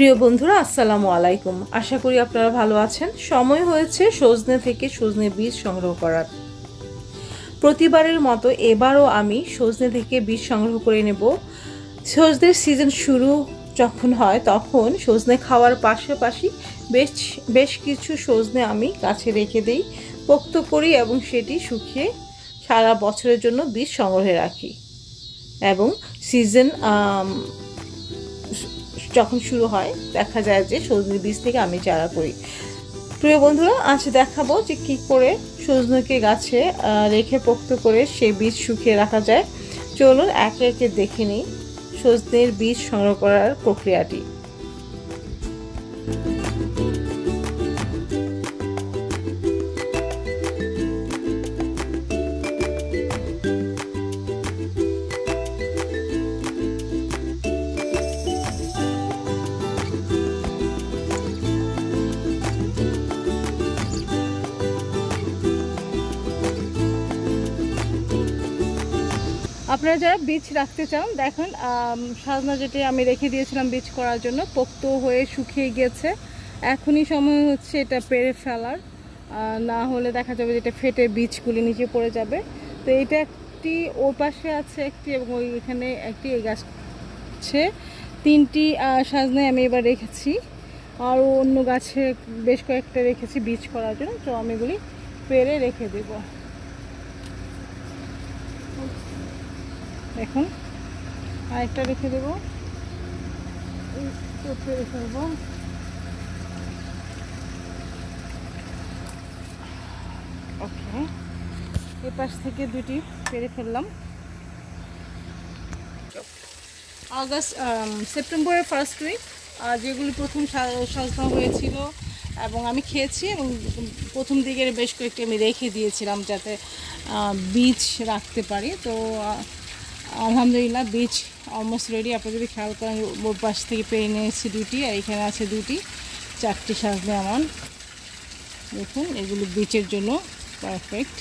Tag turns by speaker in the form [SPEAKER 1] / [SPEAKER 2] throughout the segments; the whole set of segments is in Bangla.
[SPEAKER 1] প্রিয় বন্ধুরা আসসালামু আলাইকুম আশা করি আপনারা ভালো আছেন সময় হয়েছে সজনে থেকে সজনে বীজ সংগ্রহ করার প্রতিবারের মতো এবারও আমি সজনে থেকে বীজ সংগ্রহ করে নেব সজনের সিজন শুরু যখন হয় তখন সজনে খাওয়ার পাশাপাশি বেশ বেশ কিছু সজনে আমি গাছে রেখে দিই পোক্ত করি এবং সেটি শুকিয়ে সারা বছরের জন্য বীজ সংগ্রহে রাখি এবং সিজন যখন শুরু হয় দেখা যায় যে সজনে বীজ থেকে আমি চারা করি প্রিয় বন্ধুরা আজ দেখাবো যে কি করে সজনেকে গাছে রেখে পোক্ত করে সে বীজ শুকিয়ে রাখা যায় চলুন একে একে দেখে নিই সজনের বীজ সংগ্রহ করার প্রক্রিয়াটি আপনারা যারা বীজ রাখতে চান দেখুন সাজনা যেটি আমি রেখে দিয়েছিলাম বীজ করার জন্য পোক্ত হয়ে শুকিয়ে গেছে এখনই সময় হচ্ছে এটা পেরে ফেলার না হলে দেখা যাবে যেটা ফেটে বীজগুলি নিচে পড়ে যাবে তো এটা একটি ওর পাশে আছে একটি এবং এখানে একটি এই গাছ আছে তিনটি সাজনায় আমি এবার রেখেছি আর অন্য গাছে বেশ কয়েকটা রেখেছি বীজ করার জন্য তো আমি এগুলি পেরে রেখে দেবো এখন আরেকটা রেখে দেবো রেখে দেবো ওকে এপাশ থেকে দুটি পেরে ফেললাম আগস্ট সেপ্টেম্বরের ফার্স্ট উইক যেগুলি প্রথম সাজানো হয়েছিল এবং আমি খেয়েছি এবং প্রথম দিকের বেশ কয়েকটি আমি রেখে দিয়েছিলাম যাতে বীজ রাখতে পারি তো আলহামদুলিল্লাহ বীজ অলমোস্ট রেডি আপনি যদি খেয়াল করেন ওর পাশ থেকে পেয়ে নিয়েছি দুটি আর এখানে আছে দুটি চারটি সাজনে আমার দেখুন এগুলো বীজের জন্য পারফেক্ট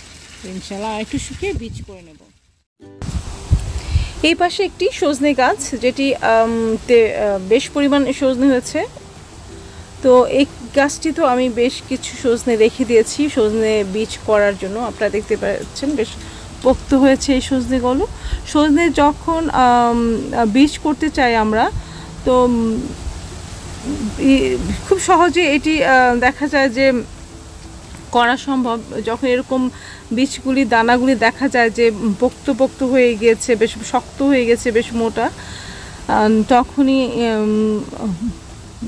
[SPEAKER 1] ইনশাল্লাহ আর একটু শুকিয়ে বীজ করে নেব এই পাশে একটি সজনে গাছ যেটি বেশ পরিমাণ সজনে হয়েছে তো এই গাছটি তো আমি বেশ কিছু সজনে রেখে দিয়েছি সজনে বীজ করার জন্য আপনারা দেখতে পাচ্ছেন বেশ পোক্ত হয়েছে এই সজনেগুলো সজনে যখন বীজ করতে চাই আমরা তো খুব সহজে এটি দেখা যায় যে করা সম্ভব যখন এরকম বীজগুলি দানাগুলি দেখা যায় যে পোক্ত পোক্ত হয়ে গিয়েছে বেশ শক্ত হয়ে গেছে বেশ মোটা তখনই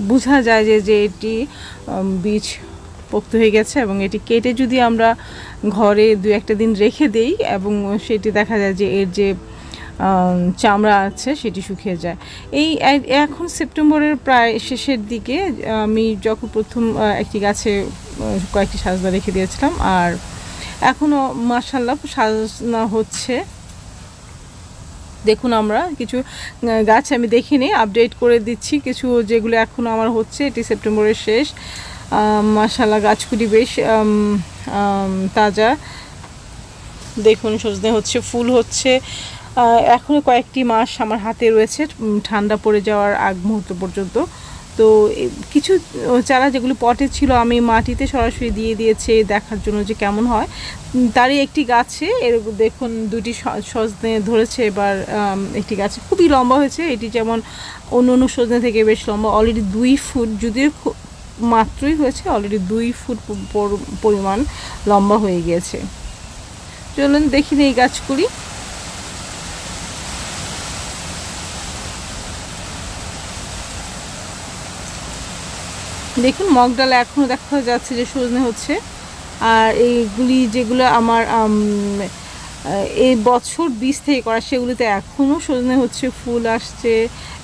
[SPEAKER 1] বোঝা যায় যে যে এটি বীজ পোক্ত হয়ে গেছে এবং এটি কেটে যদি আমরা ঘরে দু একটা দিন রেখে দেই এবং সেটি দেখা যায় যে এর যে চামড়া আছে সেটি শুকিয়ে যায় এই এখন সেপ্টেম্বরের প্রায় শেষের দিকে আমি যখন প্রথম একটি গাছে কয়েকটি সাজনা রেখে দিয়েছিলাম আর এখনও মাসাল্লাহ সাজনা হচ্ছে দেখুন আমরা কিছু গাছ আমি দেখিনি আপডেট করে দিচ্ছি কিছু যেগুলো এখন আমার হচ্ছে এটি সেপ্টেম্বরের শেষ মাশাল্লাহ গাছগুলি বেশ তাজা দেখুন সজনে হচ্ছে ফুল হচ্ছে এখনও কয়েকটি মাস আমার হাতে রয়েছে ঠান্ডা পড়ে যাওয়ার আগ মুহূর্ত পর্যন্ত তো কিছু চারা যেগুলো পটে ছিল আমি মাটিতে সরাসরি দিয়ে দিয়েছে দেখার জন্য যে কেমন হয় তারই একটি গাছে এরকম দেখুন দুটি সজনে ধরেছে এবার একটি গাছে খুবই লম্বা হয়েছে এটি যেমন অন্য অন্য সজনে থেকে বেশ লম্বা অলরেডি দুই ফুট যদিও মাত্রই হয়েছে অলরেডি দুই ফুট পরিমাণ লম্বা হয়ে গিয়েছে চলুন দেখি এই গাছগুলি দেখুন মগডাল এখনও দেখা যাচ্ছে যে সজনে হচ্ছে আর এইগুলি যেগুলো আমার এই বছর বীজ থেকে করা সেগুলিতে এখনও সজনে হচ্ছে ফুল আসছে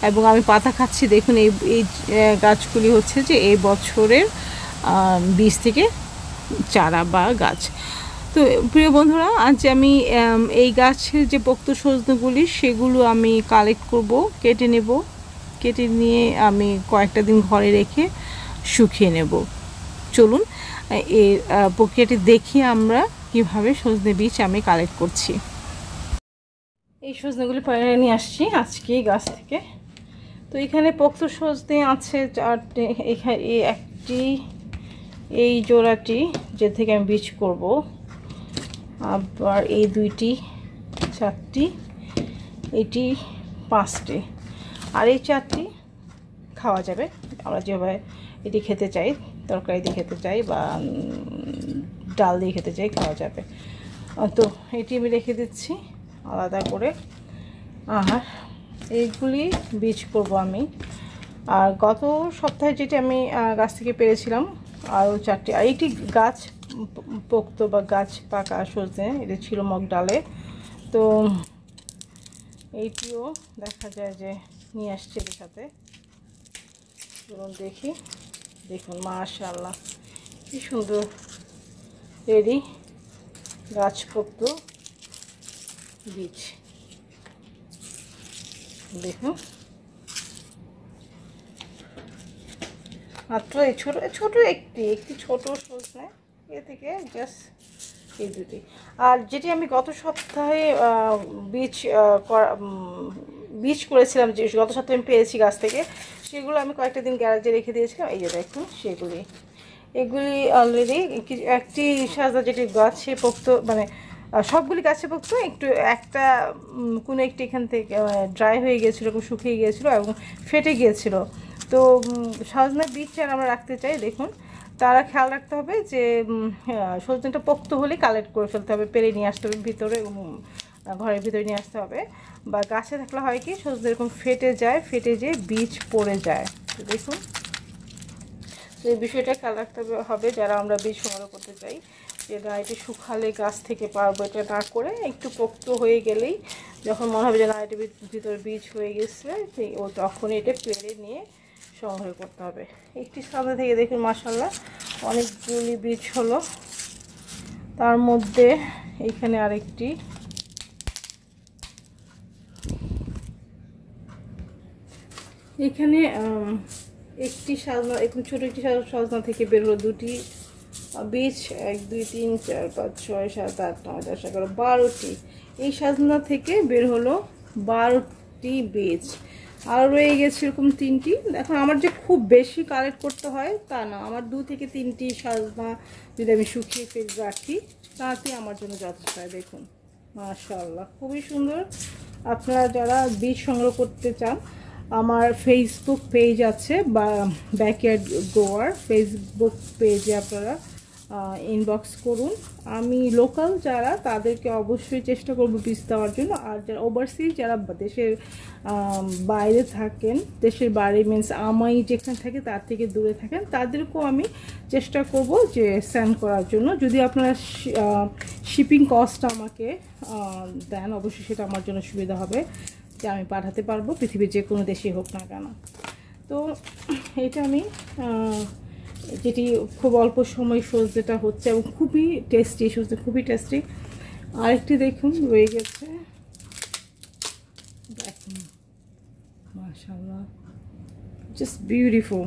[SPEAKER 1] এবং আমি পাতা খাচ্ছি দেখুন এই এই গাছগুলি হচ্ছে যে এই বছরের বীজ থেকে চারা বা গাছ তো প্রিয় বন্ধুরা আজ আমি এই গাছের যে পোক্ত সজনগুলি সেগুলো আমি কালেক্ট করব কেটে নেব কেটে নিয়ে আমি কয়েকটা দিন ঘরে রেখে শুকিয়ে নেব চলুন এর প্রক্রিয়াটি দেখি আমরা কিভাবে সজনে বীজ আমি কালেক্ট করছি এই সজনেগুলি পরে নিয়ে আসছি আজকে গাছ থেকে তো এখানে পোক্ত সজনে আছে চারটে এখানে এই একটি এই জোড়াটি যে থেকে আমি বীজ করব আবার এই দুইটি চারটি এটি পাঁচটি আর এই চারটি খাওয়া যাবে আমরা যেভাবে এটি খেতে চাই তরকারি খেতে চাই বা ডাল দিয়ে খেতে চাই খাওয়া যাবে তো এটি আমি রেখে দিচ্ছি আলাদা করে আর এইগুলি বীজ করব আমি আর গত সপ্তাহে যেটি আমি গাছ থেকে পেরেছিলাম আরও চারটি আর এইটি গাছ পোক্ত বা গাছ পাকা সরতে এটা ছিল মগ ডালে তো এইটিও দেখা যায় যে নিয়ে আসছে এর সাথে দেখি দেখুন মা আল্লাহ কি সুন্দর এরই গাছপত্র বীজ দেখুন মাত্র এই ছোটো ছোটো একটি একটি ছোটো সজনে এ থেকে জাস্ট এই দুটি আর যেটি আমি গত সপ্তাহে বীজ করা বীজ করেছিলাম যে গত সপ্তাহে আমি পেয়েছি গাছ থেকে সেগুলো আমি কয়েকটা দিন গ্যারেজে রেখে দিয়েছিলাম এই যে দেখুন সেগুলি এগুলি অলরেডি একটি সাজা যেটি গাছে পোক্ত মানে সবগুলি গাছে পোক্ত একটু একটা কোনো একটি এখান থেকে ড্রাই হয়ে গিয়েছিলো শুকিয়ে গিয়েছিলো এবং ফেটে গিয়েছিলো তো সজনা বীজ চারা আমরা রাখতে চাই দেখুন তারা খেয়াল রাখতে হবে যে সজনাটা পোক্ত হলে কালেক্ট করে ফেলতে হবে পেরে নিয়ে আসতে হবে ভিতরে ঘরের ভিতরে নিয়ে আসতে হবে বা গাছে থাকলে হয় কি সজনে এরকম ফেটে যায় ফেটে যেয়ে বীজ পড়ে যায় দেখুন এই বিষয়টা খেয়াল রাখতে হবে যারা আমরা বীজ সংগ্রহ করতে চাই যে না এটি শুকালে গাছ থেকে পারবো এটা না করে একটু পোক্ত হয়ে গেলেই যখন মনে হবে যে না এটি ভিতরে বীজ হয়ে গেছে ও তখন এটা পেরে নিয়ে সংগ্রহ করতে হবে একটি সামনে থেকে দেখুন মাসাল্লাহ অনেকগুলি বীজ হলো তার মধ্যে এখানে আরেকটি এখানে একটি সাজনা এখন ছোটো একটি সাজনা থেকে বের হলো দুটি বীজ এক দুই তিন চার পাঁচ ছয় সাত আট নয় দশ এগারো বারোটি এই সাজনা থেকে বের হলো বারোটি বীজ আর রয়ে গেছে এরকম তিনটি দেখো আমার যে খুব বেশি কালেক্ট করতে হয় তা না আমার দু থেকে তিনটি সাজনা যদি আমি শুকিয়ে ফেল রাখি তাতে আমার জন্য যথেষ্ট হয় দেখুন মাশাল্লাহ খুবই সুন্দর আপনারা যারা বীজ সংগ্রহ করতে চান আমার ফেসবুক পেজ আছে বা ব্যাকয়ার্ড গোয়ার ফেসবুক পেজে আপনারা ইনবক্স করুন আমি লোকাল যারা তাদেরকে অবশ্যই চেষ্টা করব পিস দেওয়ার জন্য আর যারা ওভারসিজ যারা দেশের বাইরে থাকেন দেশের বাইরে মিনস আমাই যেখানে থাকে তার থেকে দূরে থাকেন তাদেরকেও আমি চেষ্টা করব যে সেন্ড করার জন্য যদি আপনারা শিপিং কস্ট আমাকে দেন অবশ্যই সেটা আমার জন্য সুবিধা হবে যে আমি পাঠাতে পারবো পৃথিবীর যে কোনো দেশেই হোক না কেন তো এটা আমি যেটি খুব অল্প সময় যেটা হচ্ছে এবং খুবই টেস্টি সজনে খুবই টেস্টি আরেকটি দেখুন রয়ে গেছে দেখুন মাশাল্লাহ জাস্ট বিউটিফুল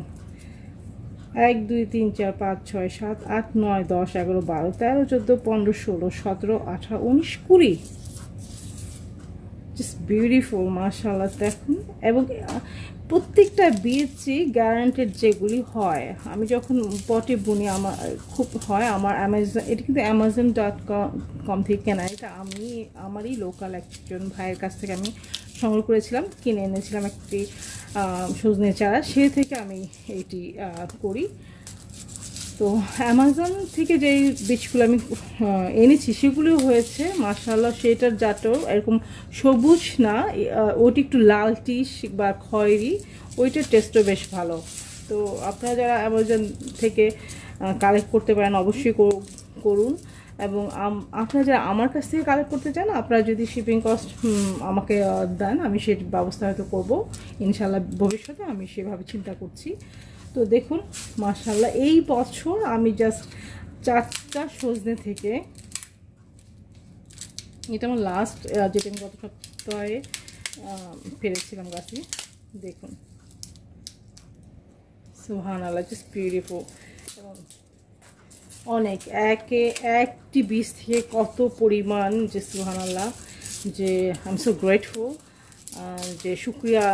[SPEAKER 1] এক দুই তিন চার পাঁচ ছয় সাত আট নয় দশ এগারো বারো তেরো চোদ্দো পনেরো ষোলো সতেরো আঠারো উনিশ কুড়ি বিউটিফুল মার্শাল্লাহ দেখুন এবং প্রত্যেকটা বিচই গ্যারান্টেড যেগুলি হয় আমি যখন পটে বুনি আমার খুব হয় আমার অ্যামাজন এটা কিন্তু অ্যামাজন ডট কম থেকে কেনা এটা আমি আমারই লোকাল একজন ভাইয়ের কাছ থেকে আমি সংগ্রহ করেছিলাম কিনে এনেছিলাম একটি সজনে চারা সে থেকে আমি এটি করি তো অ্যামাজন থেকে যেই বীজগুলো আমি এনেছি সেগুলো হয়েছে মাসাল্লাহ সেটার জাতও এরকম সবুজ না ওটি একটু লালটিস বা খয়েরি ওইটার টেস্টও বেশ ভালো তো আপনারা যারা অ্যামাজন থেকে কালেক্ট করতে পারেন অবশ্যই করুন এবং আপনারা যারা আমার কাছ থেকে কালেক্ট করতে চান আপনারা যদি শিপিং কস্ট আমাকে দেন আমি সে ব্যবস্থা হয়তো করবো ইনশাল্লাহ ভবিষ্যতে আমি সেভাবে চিন্তা করছি তো দেখুন মার্শাল্লাহ এই বছর আমি জাস্ট চারটা সজনে থেকে এটা আমার লাস্ট যেটা আমি গত সপ্তাহে ফেলেছিলাম গাছে দেখুন সুহান আল্লাহ জাস্ট বিউটিফুল এবং অনেক একে একটি বীজ থেকে কত পরিমাণ যে সুহান আল্লাহ যে আই এম সো গ্রেটফুল যে শুক্রিয়া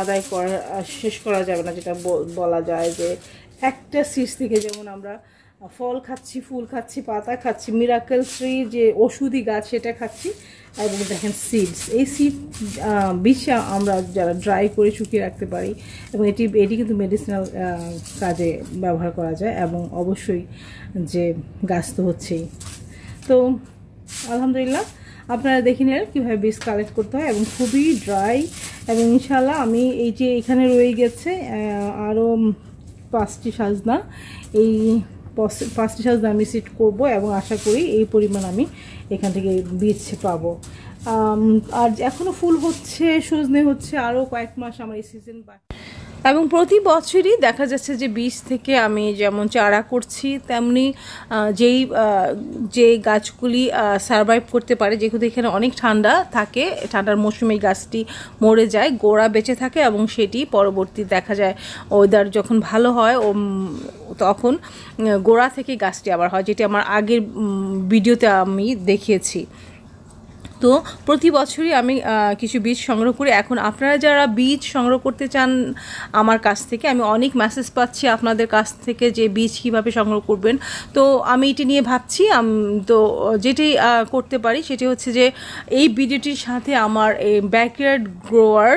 [SPEAKER 1] আদায় করা শেষ করা যাবে না যেটা বলা যায় যে একটা সিস থেকে যেমন আমরা ফল খাচ্ছি ফুল খাচ্ছি পাতা খাচ্ছি মিরাকেল ট্রি যে ওষুধি গাছ সেটা খাচ্ছি এবং দেখেন সিডস এই সিড বিষা আমরা যারা ড্রাই করে শুকিয়ে রাখতে পারি এবং এটি এটি কিন্তু মেডিসিনাল কাজে ব্যবহার করা যায় এবং অবশ্যই যে গাছ তো হচ্ছেই তো আলহামদুলিল্লাহ আপনারা দেখে নিলেন কীভাবে বীজ কালেক্ট করতে হয় এবং খুবই ড্রাই এবং ইনশাল্লাহ আমি এই যে এখানে রয়ে গেছে আরও পাঁচটি সাজনা এই পাঁচটি সাজনা আমি সিট করব এবং আশা করি এই পরিমাণ আমি এখান থেকে বীজ পাব আর এখনও ফুল হচ্ছে সজনে হচ্ছে আরও কয়েক মাস আমার এই সিজন বাকি এবং প্রতি বছরই দেখা যাচ্ছে যে বীজ থেকে আমি যেমন চারা করছি তেমনি যেই যে গাছগুলি সারভাইভ করতে পারে যেহেতু এখানে অনেক ঠান্ডা থাকে ঠান্ডার মৌসুমে গাছটি মরে যায় গোড়া বেঁচে থাকে এবং সেটি পরবর্তী দেখা যায় ওয়েদার যখন ভালো হয় ও তখন গোড়া থেকে গাছটি আবার হয় যেটি আমার আগের ভিডিওতে আমি দেখিয়েছি তো প্রতি বছরই আমি কিছু বীজ সংগ্রহ করি এখন আপনারা যারা বীজ সংগ্রহ করতে চান আমার কাছ থেকে আমি অনেক মেসেজ পাচ্ছি আপনাদের কাছ থেকে যে বীজ কিভাবে সংগ্রহ করবেন তো আমি এটি নিয়ে ভাবছি তো যেটি করতে পারি সেটি হচ্ছে যে এই ভিডিওটির সাথে আমার এই ব্যাকয়ার্ড গ্রোয়ার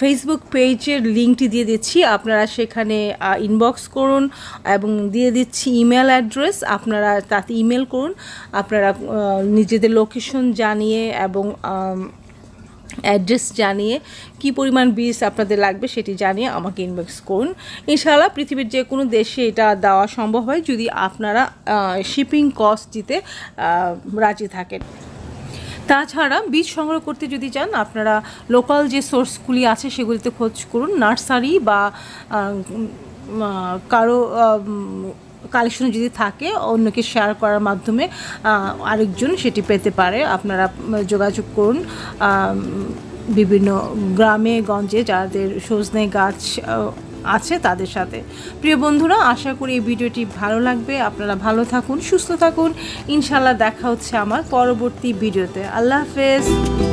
[SPEAKER 1] ফেসবুক পেজের লিঙ্কটি দিয়ে দিচ্ছি আপনারা সেখানে ইনবক্স করুন এবং দিয়ে দিচ্ছি ইমেল অ্যাড্রেস আপনারা তাতে ইমেল করুন আপনারা নিজেদের লোকেশন জানি জানিয়ে এবং অ্যাড্রেস জানিয়ে কি পরিমাণ বীজ আপনাদের লাগবে সেটি জানিয়ে আমাকে ইনবক্স করুন ইনশাআল্লাহ পৃথিবীর যে কোনো দেশে এটা দেওয়া সম্ভব হয় যদি আপনারা শিপিং কস্ট দিতে রাজি থাকেন তাছাড়া বীজ সংগ্রহ করতে যদি চান আপনারা লোকাল যে সোর্সগুলি আছে সেগুলিতে খোঁজ করুন নার্সারি বা কারো কালেকশন যদি থাকে অন্যকে শেয়ার করার মাধ্যমে আরেকজন সেটি পেতে পারে আপনারা যোগাযোগ করুন বিভিন্ন গ্রামে গঞ্জে যাদের সজনে গাছ আছে তাদের সাথে প্রিয় বন্ধুরা আশা করি এই ভিডিওটি ভালো লাগবে আপনারা ভালো থাকুন সুস্থ থাকুন ইনশাল্লাহ দেখা হচ্ছে আমার পরবর্তী ভিডিওতে আল্লাহ হাফেজ